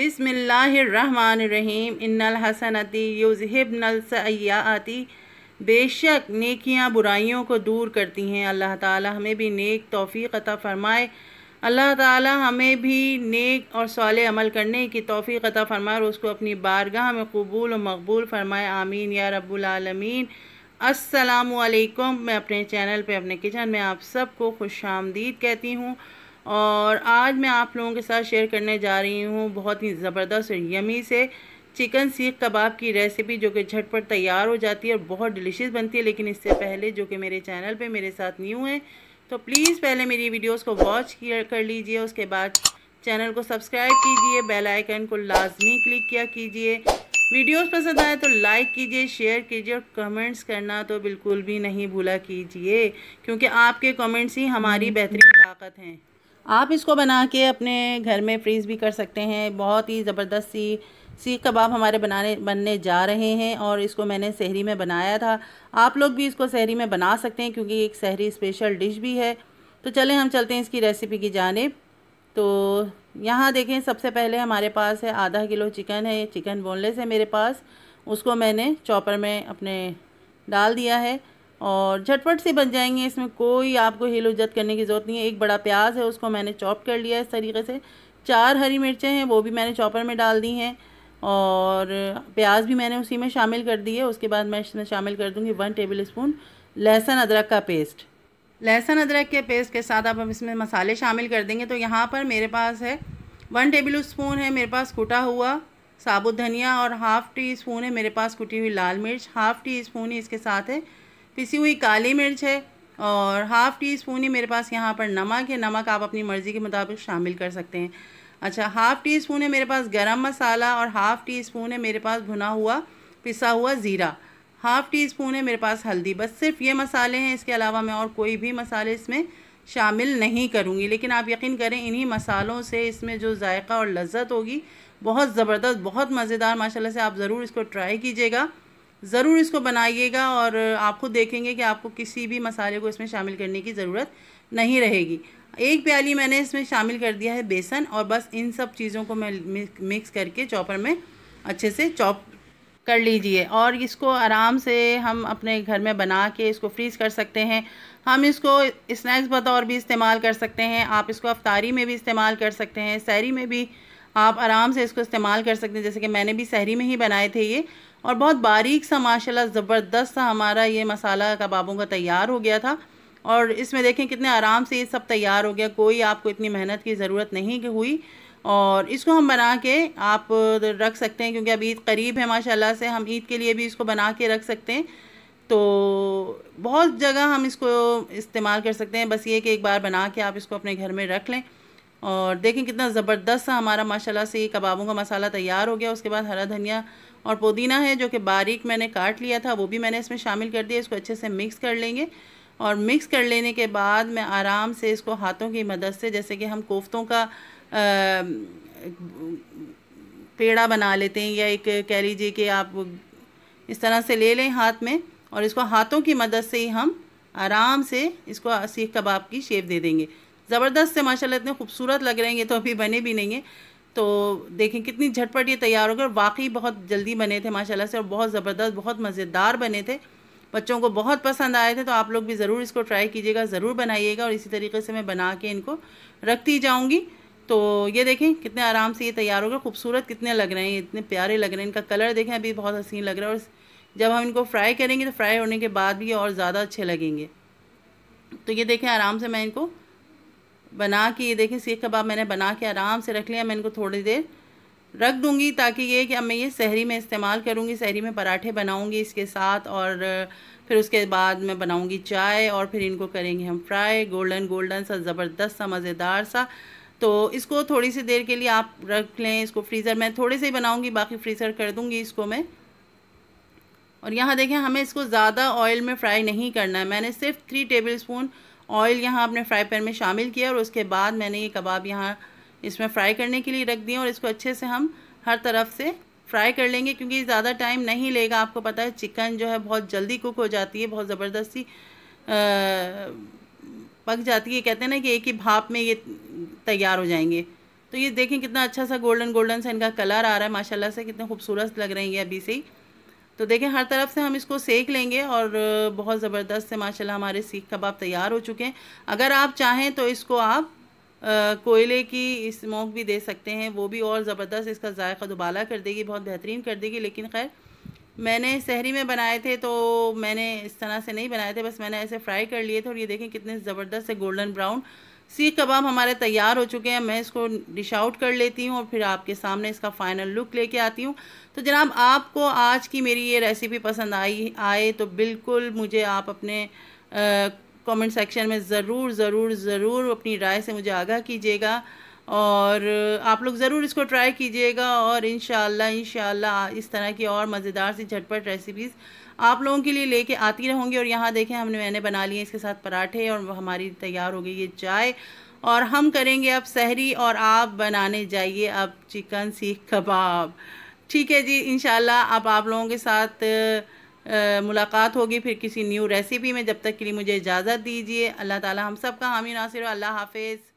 बिसमीम युजहिबनल युजहिबनसयाती बेशक नेकियां बुराइयों को दूर करती हैं अल्लाह ताला हमें भी नेक तोफ़ी अता फ़रमाए अल्लाह ताला हमें भी नेक और साल अमल करने की तौफीक अता फ़रमाए और उसको अपनी बारगाह में कबूल और मकबूल फ़रमाए आमीन या रब्बुलमीन असलकुम मैं अपने चैनल पर अपने किचन में आप सबको खुश आमदीद कहती हूँ और आज मैं आप लोगों के साथ शेयर करने जा रही हूँ बहुत ही ज़बरदस्त और यमी से चिकन सीख कबाब की रेसिपी जो कि झटपट तैयार हो जाती है और बहुत डिलीशियस बनती है लेकिन इससे पहले जो कि मेरे चैनल पे मेरे साथ न्यू है तो प्लीज़ पहले मेरी वीडियोस को वॉच कर लीजिए उसके बाद चैनल को सब्सक्राइब कीजिए बेल आइकन को लाजमी क्लिक किया कीजिए वीडियोस पसंद आए तो लाइक कीजिए शेयर कीजिए और कमेंट्स करना तो बिल्कुल भी नहीं भूला कीजिए क्योंकि आपके कमेंट्स ही हमारी हम्म। बेहतरीन ताकत हैं आप इसको बना के अपने घर में फ्रीज़ भी कर सकते हैं बहुत ही ज़बरदस्त सी सीख कबाब हमारे बनाने बनने जा रहे हैं और इसको मैंने शहरी में बनाया था आप लोग भी इसको शहरी में बना सकते हैं क्योंकि एक शहरी स्पेशल डिश भी है तो चलें हम चलते हैं इसकी रेसिपी की जानेब तो यहाँ देखें सबसे पहले हमारे पास है आधा किलो चिकन है चिकन बोनलेस है मेरे पास उसको मैंने चॉपर में अपने डाल दिया है और झटपट से बन जाएंगे इसमें कोई आपको हिल उजत करने की ज़रूरत नहीं है एक बड़ा प्याज है उसको मैंने चॉप कर लिया है इस तरीके से चार हरी मिर्चें हैं वो भी मैंने चॉपर में डाल दी हैं और प्याज भी मैंने उसी में शामिल कर दी है उसके बाद मैं इसमें शामिल कर दूँगी वन टेबल स्पून लहसुन अदरक का पेस्ट लहसुन अदरक के पेस्ट के साथ आप हम इसमें मसाले शामिल कर देंगे तो यहाँ पर मेरे पास है वन टेबल स्पून है मेरे पास कुटा हुआ साबुत धनिया और हाफ़ टी स्पून है मेरे पास कुटी हुई लाल मिर्च हाफ़ टी स्पून ही इसके साथ है पिसी हुई काली मिर्च है और हाफ़ टी स्पून ही मेरे पास यहाँ पर नमक है नमक आप अपनी मर्ज़ी के मुताबिक शामिल कर सकते हैं अच्छा हाफ़ टी स्पून है मेरे पास गरम मसाला और हाफ़ टी स्पून है मेरे पास भुना हुआ पिसा हुआ ज़ीरा हाफ़ टी स्पून है मेरे पास हल्दी बस सिर्फ ये मसाले हैं इसके अलावा मैं और कोई भी मसाले इसमें शामिल नहीं करूँगी लेकिन आप यकीन करें इन्हीं मसालों से इसमें जो जायका और लज्जत होगी बहुत ज़बरदस्त बहुत मज़ेदार माशाल्लाह से आप ज़रूर इसको ट्राई कीजिएगा ज़रूर इसको बनाइएगा और आप खुद देखेंगे कि आपको किसी भी मसाले को इसमें शामिल करने की ज़रूरत नहीं रहेगी एक प्याली मैंने इसमें शामिल कर दिया है बेसन और बस इन सब चीज़ों को मैं मिक्स करके चॉपर में अच्छे से चॉप कर लीजिए और इसको आराम से हम अपने घर में बना के इसको फ्रीज़ कर सकते हैं हम इसको स्नैक्स बतौर भी इस्तेमाल कर सकते हैं आप इसको अफ्तारी में भी इस्तेमाल कर सकते हैं सैरी में भी आप आराम से इसको इस्तेमाल कर सकते हैं जैसे कि मैंने भी सहरी में ही बनाए थे ये और बहुत बारीक सा माशाल्लाह ज़बरदस्त सा हमारा ये मसाला कबाबों का तैयार हो गया था और इसमें देखें कितने आराम से ये सब तैयार हो गया कोई आपको इतनी मेहनत की ज़रूरत नहीं हुई और इसको हम बना के आप रख सकते हैं क्योंकि अब ईद करीब है माशाल्लाह से हम ईद के लिए भी इसको बना के रख सकते हैं तो बहुत जगह हम इसको इस्तेमाल कर सकते हैं बस ये कि एक बार बना के आप इसको अपने घर में रख लें और देखें कितना ज़बरदस्त सा हमारा माशाल्लाह से ये कबाबों का मसाला तैयार हो गया उसके बाद हरा धनिया और पुदीना है जो कि बारीक मैंने काट लिया था वो भी मैंने इसमें शामिल कर दिया इसको अच्छे से मिक्स कर लेंगे और मिक्स कर लेने के बाद मैं आराम से इसको हाथों की मदद से जैसे कि हम कोफ्तों का पेड़ा बना लेते हैं या एक कह लीजिए कि आप इस तरह से ले लें हाथ में और इसको हाथों की मदद से ही हम आराम से इसको सीख कबाब की शेप दे देंगे ज़बरदस्त है माशाल्लाह इतने खूबसूरत लग रहे हैं ये तो अभी बने भी नहीं है तो देखें कितनी झटपट ये तैयार हो गए वाकई बहुत जल्दी बने थे माशाल्लाह से और बहुत ज़बरदस्त बहुत मज़ेदार बने थे बच्चों को बहुत पसंद आए थे तो आप लोग भी ज़रूर इसको ट्राई कीजिएगा ज़रूर बनाइएगा और इसी तरीके से मैं बना के इनको रखती जाऊँगी तो ये देखें कितने आराम से ये तैयार हो गए खूबसूरत कितने लग रहे हैं इतने प्यारे लग रहे हैं इनका कलर देखें अभी बहुत हसीन लग रहा है और जब हम इनको फ्राई करेंगे तो फ्राई होने के बाद भी और ज़्यादा अच्छे लगेंगे तो ये देखें आराम से मैं इनको बना के ये देखें सीख कबाब मैंने बना के आराम से रख लिया मैं इनको थोड़ी देर रख दूंगी ताकि ये कि अब मैं ये शहरी में इस्तेमाल करूँगी शहरी में पराठे बनाऊँगी इसके साथ और फिर उसके बाद मैं बनाऊँगी चाय और फिर इनको करेंगे हम फ्राई गोल्डन गोल्डन सा ज़बरदस्त सा मज़ेदार सा तो इसको थोड़ी सी देर के लिए आप रख लें इसको फ्रीज़र में थोड़े से ही बनाऊँगी बाकी फ्रीज़र कर दूँगी इसको मैं और यहाँ देखें हमें इसको ज़्यादा ऑयल में फ्राई नहीं करना है मैंने सिर्फ थ्री टेबल स्पून ऑयल यहाँ अपने फ्राई पैन में शामिल किया और उसके बाद मैंने ये कबाब यहाँ इसमें फ्राई करने के लिए रख दिया और इसको अच्छे से हम हर तरफ से फ्राई कर लेंगे क्योंकि ज़्यादा टाइम नहीं लेगा आपको पता है चिकन जो है बहुत जल्दी कुक हो जाती है बहुत ज़बरदस्ती पक जाती है कहते हैं ना कि एक ही भाप में ये तैयार हो जाएंगे तो ये देखें कितना अच्छा सा गोल्डन गोल्डन सा इनका कलर आ रहा है माशाल्लाह से कितने खूबसूरत लग रहे हैं ये अभी से ही तो देखें हर तरफ से हम इसको सेक लेंगे और बहुत ज़बरदस्त से माशाल्लाह हमारे सीख कबाब तैयार हो चुके हैं अगर आप चाहें तो इसको आप कोयले की स्मोक भी दे सकते हैं वो भी और ज़बरदस्त इसका जायका दुबाला कर देगी बहुत बेहतरीन कर देगी लेकिन खैर मैंने शहरी में बनाए थे तो मैंने इस तरह से नहीं बनाए थे बस मैंने ऐसे फ्राई कर लिए थे और ये देखें कितने ज़बरदस्त से गोल्डन ब्राउन सीख कबाब हमारे तैयार हो चुके हैं मैं इसको डिश आउट कर लेती हूँ और फिर आपके सामने इसका फ़ाइनल लुक लेके आती हूँ तो जनाब आपको आज की मेरी ये रेसिपी पसंद आई आए तो बिल्कुल मुझे आप अपने कमेंट सेक्शन में ज़रूर ज़रूर ज़रूर अपनी राय से मुझे आगाह कीजिएगा और आप लोग ज़रूर इसको ट्राई कीजिएगा और इन इन इस तरह की और मज़ेदार सी झटपट रेसिपीज़ आप लोगों के लिए लेके आती रहूँगी और यहाँ देखें हमने मैंने बना लिए इसके साथ पराठे और हमारी तैयार हो गई ये चाय और हम करेंगे अब सहरी और आप बनाने जाइए अब चिकन सीख कबाब ठीक है जी इन अब आप लोगों के साथ आ, मुलाकात होगी फिर किसी न्यू रेसिपी में जब तक के लिए मुझे इजाज़त दीजिए अल्लाह ताला हम सब का हामी नासिर अल्लाह हाफिज़